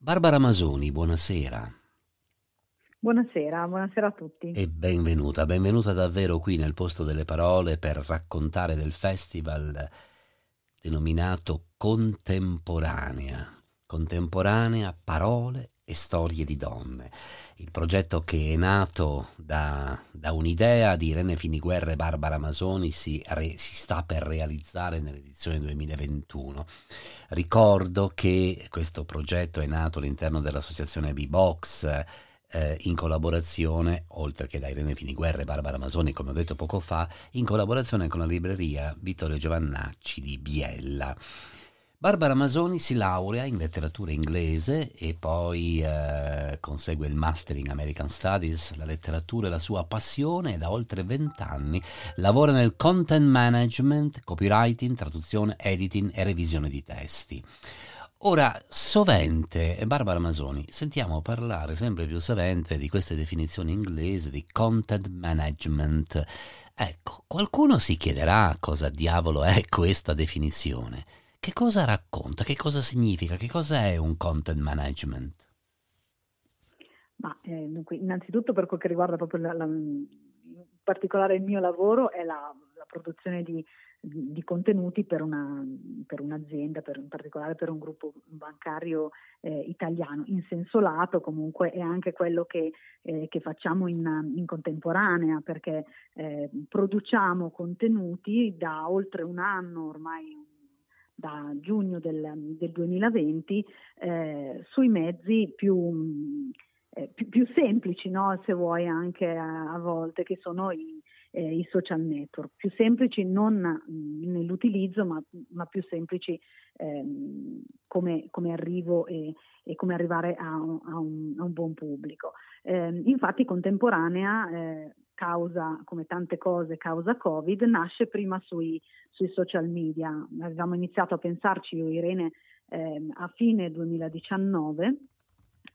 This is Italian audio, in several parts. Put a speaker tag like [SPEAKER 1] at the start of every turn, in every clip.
[SPEAKER 1] Barbara Masoni, buonasera.
[SPEAKER 2] Buonasera, buonasera a tutti. E
[SPEAKER 1] benvenuta, benvenuta davvero qui nel posto delle parole per raccontare del festival denominato Contemporanea. Contemporanea, parole e storie di donne. Il progetto che è nato da, da un'idea di Irene Finiguerra e Barbara Masoni si, re, si sta per realizzare nell'edizione 2021. Ricordo che questo progetto è nato all'interno dell'associazione B-Box eh, in collaborazione, oltre che da Irene Finiguerra e Barbara Masoni, come ho detto poco fa, in collaborazione con la libreria Vittorio Giovannacci di Biella. Barbara Masoni si laurea in letteratura inglese e poi eh, consegue il Master in American Studies. La letteratura è la sua passione e da oltre vent'anni lavora nel content management, copywriting, traduzione, editing e revisione di testi. Ora, sovente, eh, Barbara Masoni, sentiamo parlare sempre più sovente di queste definizioni inglesi di content management. Ecco, qualcuno si chiederà cosa diavolo è questa definizione. Che cosa racconta? Che cosa significa? Che cos'è un content management?
[SPEAKER 2] Ma, eh, dunque, innanzitutto per quel che riguarda proprio la, la, in particolare il mio lavoro è la, la produzione di, di, contenuti per, una, per un'azienda, per, in particolare per un gruppo bancario eh, italiano, in senso lato comunque è anche quello che, eh, che facciamo in, in, contemporanea perché eh, produciamo contenuti da oltre un anno ormai da giugno del, del 2020 eh, sui mezzi più, eh, più, più semplici, no? se vuoi anche a, a volte, che sono i, eh, i social network, più semplici non mm, nell'utilizzo ma, ma, più semplici ehm, come, come, arrivo e, e, come arrivare a, a, un, a un, buon pubblico. Eh, infatti contemporanea eh, causa, come tante cose, causa Covid, nasce prima sui, sui social media. Avevamo iniziato a pensarci io Irene eh, a fine 2019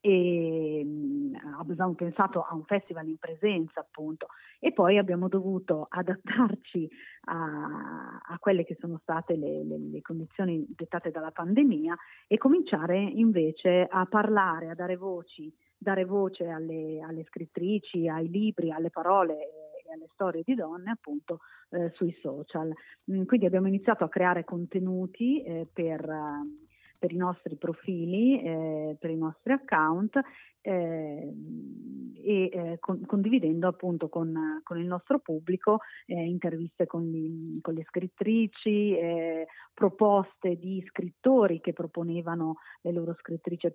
[SPEAKER 2] e mm, avevamo pensato a un festival in presenza appunto e poi abbiamo dovuto adattarci a, a quelle che sono state le, le, le, condizioni dettate dalla pandemia e cominciare invece a parlare, a dare voci dare voce alle, alle scrittrici, ai libri, alle parole e alle storie di donne appunto eh, sui social. Mm, quindi abbiamo iniziato a creare contenuti eh, per eh, per i nostri profili, eh, per i nostri account Ehm, e eh, con, condividendo appunto con, con, il nostro pubblico eh, interviste con, gli, con, le scrittrici, eh, proposte di scrittori che proponevano le loro scrittrici,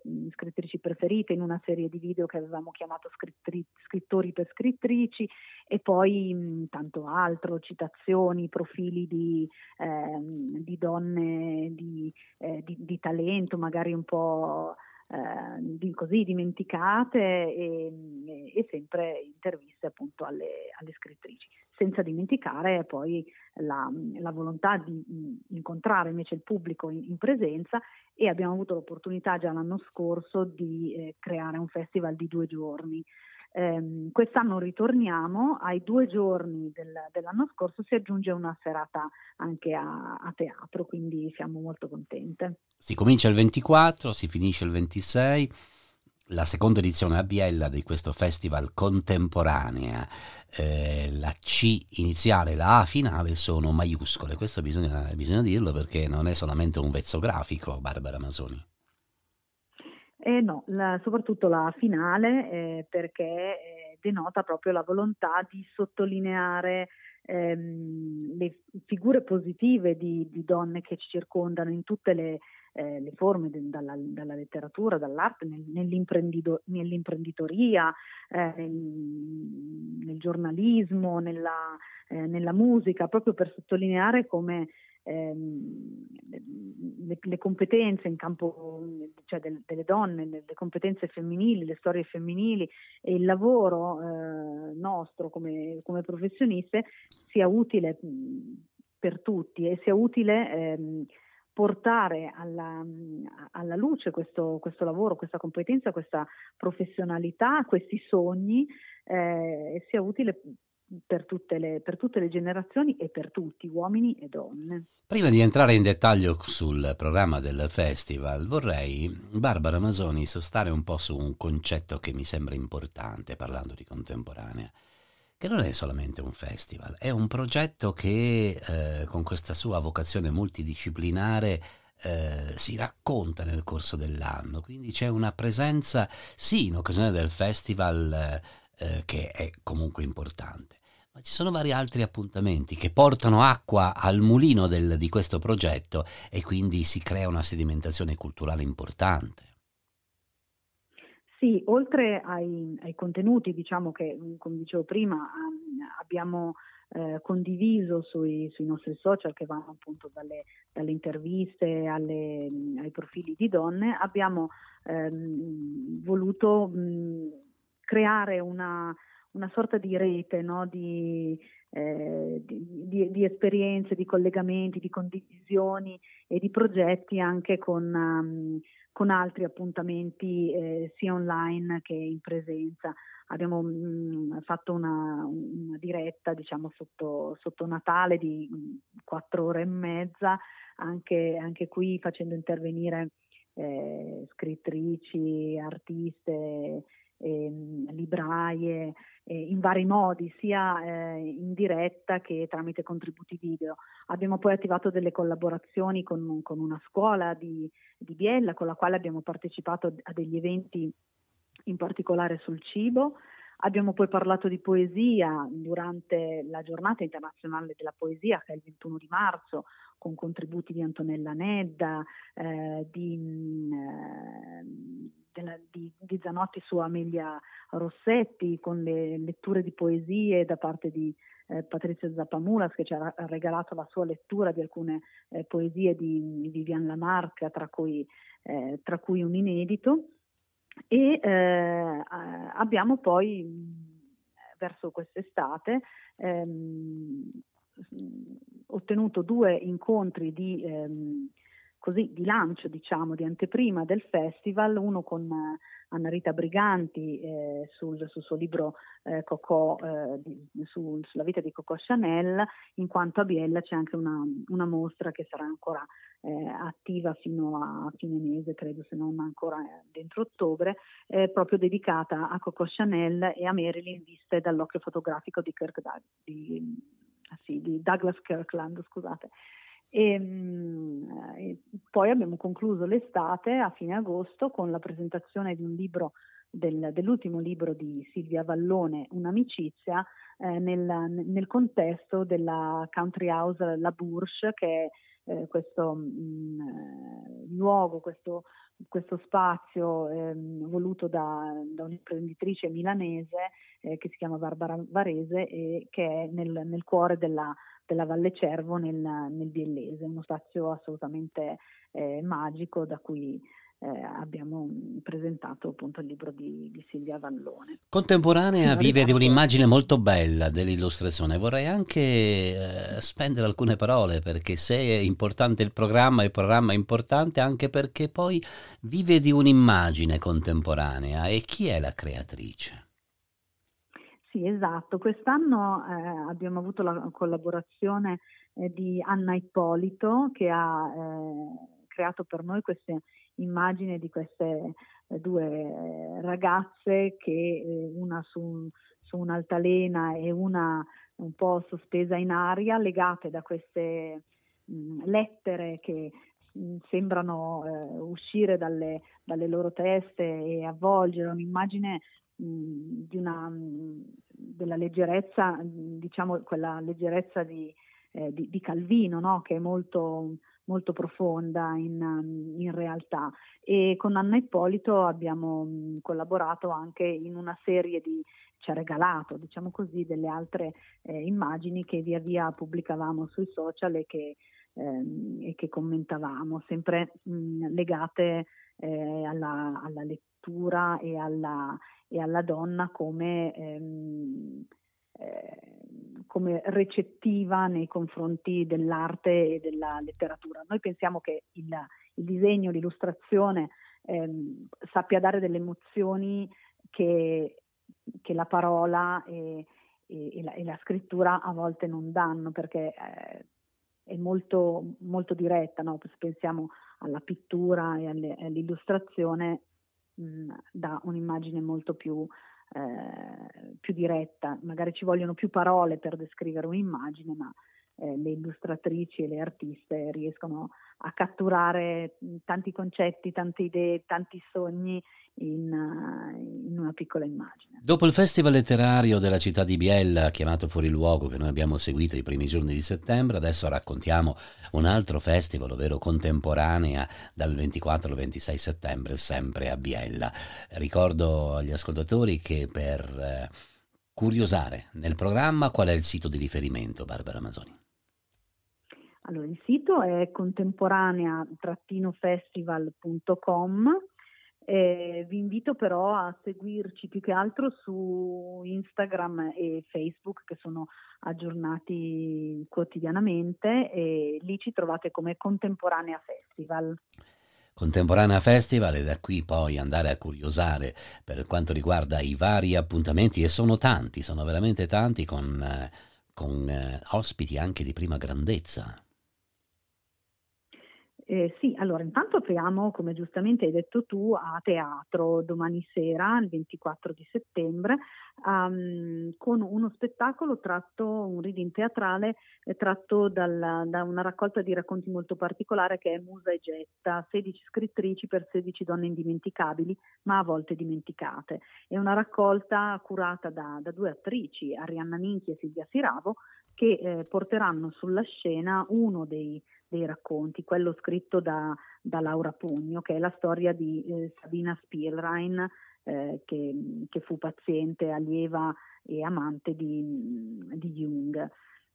[SPEAKER 2] preferite in una serie di video che avevamo chiamato scrittri, scrittori per scrittrici e poi mh, tanto altro, citazioni, profili di, ehm, di donne di, eh, di, di talento magari un po' eh, così dimenticate e, mm, e, sempre interviste appunto alle, alle scrittrici, senza dimenticare poi la, mm, la, volontà di mm, incontrare invece il pubblico in, in, presenza e abbiamo avuto l'opportunità già l'anno scorso di eh, creare un festival di due giorni eh, quest'anno ritorniamo, ai due giorni del, dell'anno scorso si aggiunge una serata anche a, a, teatro, quindi siamo molto contente.
[SPEAKER 1] Si comincia il 24, si finisce il 26. La seconda edizione a Biella di questo festival contemporanea, eh, la C iniziale e la A finale sono maiuscole, questo bisogna, bisogna dirlo perché non è solamente un vezzo grafico, Barbara Masoni.
[SPEAKER 2] Eh no, la, soprattutto la finale eh, perché eh, denota proprio la volontà di sottolineare ehm, le figure positive di, di, donne che ci circondano in tutte le, eh, le forme, de, dalla, dalla, letteratura, dall'arte, nel, nell'imprenditoria, eh, nel, nel, giornalismo, nella, eh, nella musica, proprio per sottolineare come Ehm, le, le, competenze in campo cioè del, delle donne, le, le, competenze femminili, le storie femminili e il lavoro eh, nostro come, come, professioniste sia utile mm, per tutti e sia utile ehm, portare alla, alla luce questo, questo, lavoro, questa competenza, questa professionalità, questi sogni eh, sia utile per tutte, le, per tutte, le, generazioni e per tutti, uomini e donne.
[SPEAKER 1] Prima di entrare in dettaglio sul programma del festival, vorrei, Barbara Masoni, sostare un po' su un concetto che mi sembra importante parlando di contemporanea, che non è solamente un festival, è un progetto che eh, con questa sua vocazione multidisciplinare eh, si racconta nel corso dell'anno, quindi c'è una presenza sì in occasione del festival eh, eh, che è comunque importante. Ma ci sono vari altri appuntamenti che portano acqua al mulino del, di questo progetto e quindi si crea una sedimentazione culturale importante.
[SPEAKER 2] Sì, oltre ai, ai contenuti, diciamo che, mm, come dicevo prima, mm, abbiamo eh, condiviso sui, sui, nostri social che vanno appunto dalle, dalle interviste alle, mm, ai profili di donne, abbiamo ehm, voluto mh, creare una, una sorta di rete no? di, eh, di, di, di, esperienze, di collegamenti, di condivisioni e di progetti anche con, um, con altri appuntamenti eh, sia online che in presenza. Abbiamo mh, mm, fatto una, una, diretta diciamo, sotto, sotto Natale di mm, quattro ore e mezza, anche, anche qui facendo intervenire eh, scrittrici, artiste Ehm, libraie, eh, in vari modi, sia eh, in diretta che tramite contributi video. Abbiamo poi attivato delle collaborazioni con, con una scuola di, di Biella con la quale abbiamo partecipato a degli eventi in particolare sul cibo. Abbiamo poi parlato di poesia durante la giornata internazionale della poesia che è il 21 di marzo con contributi di Antonella Nedda, eh, di mm, di, di, Zanotti su Amelia Rossetti, con le letture di poesie da parte di eh, Patrizia Zappamulas che ci ha regalato la sua lettura di alcune eh, poesie di Vivian Lamarca, tra cui, eh, tra cui un inedito. E eh, abbiamo poi verso quest'estate ehm, ottenuto due incontri di, ehm, così di lancio, diciamo, di anteprima del festival, uno con eh, Anna Rita Briganti eh, sul, sul, suo libro eh, Coco, eh, di, sul, sulla vita di Coco Chanel, in quanto a Biella c'è anche una, una mostra che sarà ancora eh, attiva fino a fine mese, credo se non ancora eh, dentro ottobre, proprio dedicata a Coco Chanel e a Marilyn viste dall'occhio fotografico di, Kirk, di, sì, di Douglas Kirkland. Scusate. E, mm, e poi abbiamo concluso l'estate a fine agosto con la presentazione di un libro del, dell'ultimo libro di Silvia Vallone, Un'amicizia, eh, nel, nel, contesto della country house La Bourche, che è eh, questo mh, mm, eh, luogo, questo questo spazio eh, voluto da, da, un'imprenditrice milanese eh, che si chiama Barbara Varese e che è nel, nel cuore della, della, Valle Cervo nel, nel Biellese, uno spazio assolutamente eh, magico da cui eh, abbiamo mm, presentato appunto il libro di, di Silvia Vallone.
[SPEAKER 1] Contemporanea vive di un'immagine molto bella dell'illustrazione. Vorrei anche eh, spendere alcune parole perché se è importante il programma, il programma è importante anche perché poi vive di un'immagine contemporanea. E chi è la creatrice?
[SPEAKER 2] Sì, esatto. Quest'anno eh, abbiamo avuto la collaborazione eh, di Anna Ippolito che ha eh, creato per noi queste immagine di queste eh, due eh, ragazze che eh, una su, su un'altalena e una un po' sospesa in aria, legate da queste mm, lettere che mm, sembrano eh, uscire dalle, dalle, loro teste e avvolgere un'immagine mh, mm, di una, della leggerezza, diciamo quella leggerezza di, eh, di, di Calvino, no? che è molto molto profonda in, um, in realtà e con Anna Ippolito abbiamo mm, collaborato anche in una serie di, ci ha regalato, diciamo così, delle altre eh, immagini che via via pubblicavamo sui social e che, ehm, e che commentavamo, sempre mh, mm, legate eh, alla, alla, lettura e alla, e alla donna come ehm, Ehm, come recettiva nei confronti dell'arte e della letteratura. Noi pensiamo che il, il disegno, l'illustrazione ehm, sappia dare delle emozioni che, che la parola e, e, e, la, e, la, scrittura a volte non danno perché eh, è molto, molto diretta, no? se pensiamo alla pittura e alle, all'illustrazione mh, mm, dà un'immagine molto più eh, più diretta, magari ci vogliono più parole per descrivere un'immagine, ma eh, le illustratrici e le artiste riescono a catturare mm, tanti concetti, tante idee, tanti sogni in, eh, in, una piccola immagine.
[SPEAKER 1] Dopo il festival letterario della città di Biella, chiamato Fuori Luogo, che noi abbiamo seguito i primi giorni di settembre, adesso raccontiamo un altro festival, ovvero Contemporanea, dal 24 al 26 settembre, sempre a Biella. Ricordo agli ascoltatori che per eh, curiosare nel programma qual è il sito di riferimento, Barbara Masoni.
[SPEAKER 2] Allora, il sito è contemporanea-festival.com. Eh, vi invito però a seguirci più che altro su Instagram e Facebook che sono aggiornati quotidianamente e lì ci trovate come Contemporanea Festival.
[SPEAKER 1] Contemporanea Festival e da qui poi andare a curiosare per quanto riguarda i vari appuntamenti e sono tanti, sono veramente tanti con, eh, con eh, ospiti anche di prima grandezza.
[SPEAKER 2] Eh, sì, allora intanto apriamo, come giustamente hai detto tu, a teatro domani sera, il 24 di settembre, um, con uno spettacolo tratto, un reading teatrale eh, tratto dal, da una raccolta di racconti molto particolare che è Musa e Getta, 16 scrittrici per 16 donne indimenticabili, ma a volte dimenticate. È una raccolta curata da, da due attrici, Arianna Minchi e Silvia Siravo, che eh, porteranno sulla scena uno dei dei racconti, quello scritto da, da Laura Pugno, che è la storia di eh, Sabina Spielrein, eh, che, che, fu paziente, allieva e amante di, di Jung.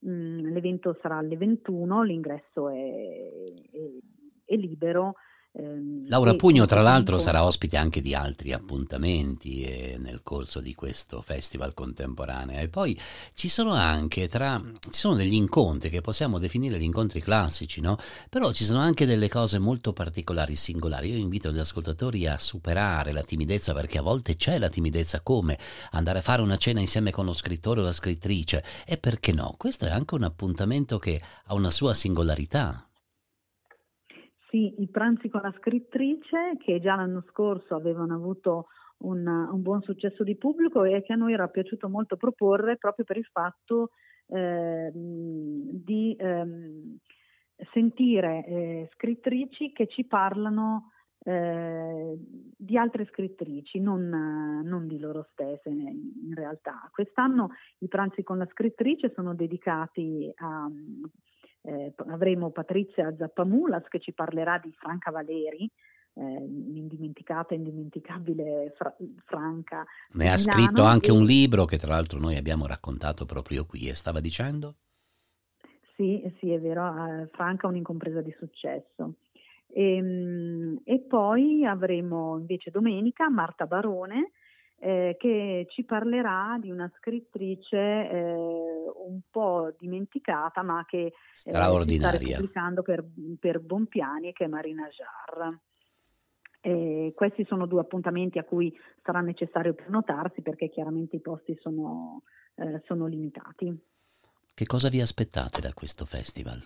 [SPEAKER 2] Mm, l'evento sarà alle 21, l'ingresso è, è, è libero Ehm,
[SPEAKER 1] Laura Pugno, tra l'altro, sarà ospite anche di altri appuntamenti eh, nel corso di questo festival contemporaneo. E poi ci sono anche tra, ci sono degli incontri che possiamo definire gli incontri classici, no? Però ci sono anche delle cose molto particolari, singolari. Io invito gli ascoltatori a superare la timidezza, perché a volte c'è la timidezza, come andare a fare una cena insieme con lo scrittore o la scrittrice. E perché no? Questo è anche un appuntamento che ha una sua singolarità
[SPEAKER 2] sì, i pranzi con la scrittrice che già l'anno scorso avevano avuto un, un, buon successo di pubblico e che a noi era piaciuto molto proporre proprio per il fatto eh, di eh, sentire eh, scrittrici che ci parlano eh, di altre scrittrici, non, non, di loro stesse in realtà. Quest'anno i pranzi con la scrittrice sono dedicati a eh, avremo Patrizia Zappamulas che ci parlerà di Franca Valeri, eh, indimenticata, indimenticabile fra- Franca. Ne ha Milano, scritto anche e... un
[SPEAKER 1] libro che tra l'altro noi abbiamo raccontato proprio qui e stava dicendo?
[SPEAKER 2] Sì, sì, è vero, eh, Franca è un'incompresa di successo. E, ehm, e, poi avremo invece domenica Marta Barone eh, che ci parlerà di una scrittrice eh, un po' dimenticata ma che eh, si sta pubblicando per, per Bompiani che è Marina Jarre. Eh, questi sono due appuntamenti a cui sarà necessario prenotarsi perché chiaramente i posti sono, eh, sono limitati.
[SPEAKER 1] Che cosa vi aspettate da questo festival?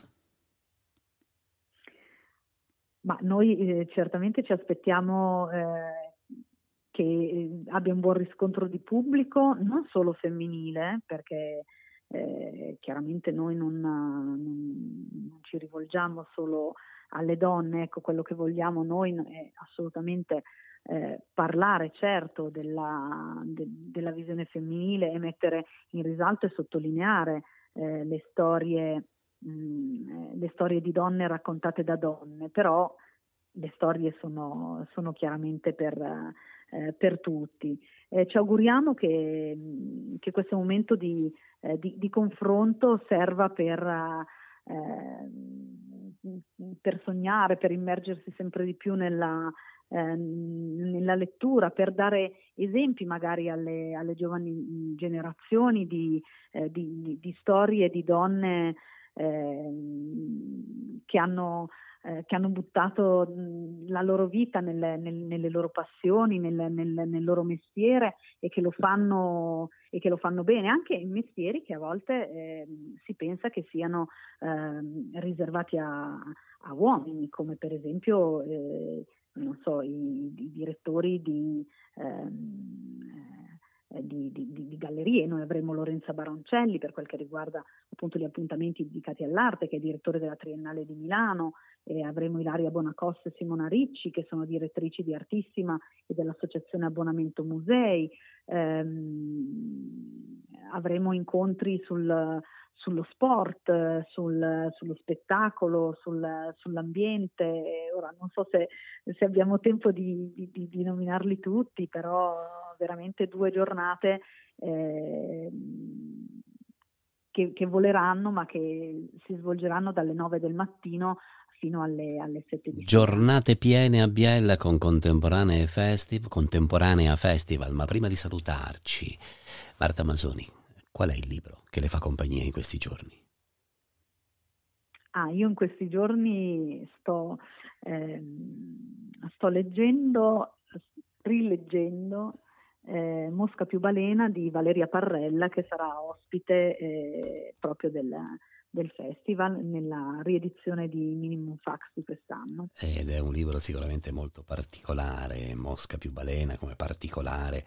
[SPEAKER 2] Ma noi eh, certamente ci aspettiamo eh, che eh, abbia un buon riscontro di pubblico, non solo femminile, perché eh, chiaramente noi non, non, ci rivolgiamo solo alle donne, ecco quello che vogliamo noi è assolutamente eh, parlare certo della, de, della, visione femminile e mettere in risalto e sottolineare eh, le, storie, mh, mm, eh, le storie di donne raccontate da donne, però le storie sono, sono chiaramente per eh, per tutti. Eh, ci auguriamo che, mm, che, questo momento di, eh, di, di confronto serva per, eh, per, sognare, per immergersi sempre di più nella, ehm, nella lettura, per dare esempi magari alle, alle giovani generazioni di, eh, di, storie di donne Ehm, che, hanno, eh, che, hanno, buttato la loro vita nelle, nelle, nelle loro passioni, nel, nel, nel, loro mestiere e che, fanno, e che, lo fanno, bene, anche in mestieri che a volte eh, si pensa che siano eh, riservati a, a, uomini, come per esempio eh, so, i, i, direttori di... Ehm, eh, di, di, di, gallerie, noi avremo Lorenza Baroncelli per quel che riguarda appunto gli appuntamenti dedicati all'arte, che è direttore della Triennale di Milano, eh, avremo Ilaria Bonacosta e Simona Ricci che sono direttrici di Artissima e dell'Associazione Abbonamento Musei, eh, avremo incontri sul, sullo sport, sul, sullo spettacolo, sul, sull'ambiente. Ora non so se, se abbiamo tempo di, di, di nominarli tutti, però veramente due giornate eh, che, che, voleranno ma che si svolgeranno dalle 9 del mattino fino alle, alle 7 di sera.
[SPEAKER 1] Giornate piene a Biella con contemporanea festival, contemporanea festival, ma prima di salutarci, Marta Masoni, qual è il libro che le fa compagnia in questi giorni?
[SPEAKER 2] Ah, io in questi giorni sto, ehm, sto leggendo, rileggendo eh, Mosca più balena di Valeria Parrella che sarà ospite eh, proprio del, del, festival nella riedizione di Minimum Fax di quest'anno.
[SPEAKER 1] Ed è un libro sicuramente molto particolare, Mosca più balena come particolare,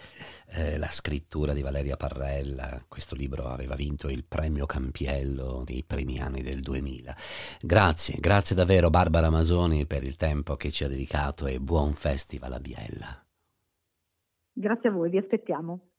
[SPEAKER 1] eh, la scrittura di Valeria Parrella, questo libro aveva vinto il premio Campiello nei primi anni del 2000. Grazie, grazie davvero Barbara Masoni per il tempo che ci ha dedicato e buon festival a Biella.
[SPEAKER 2] Grazie a voi, vi aspettiamo.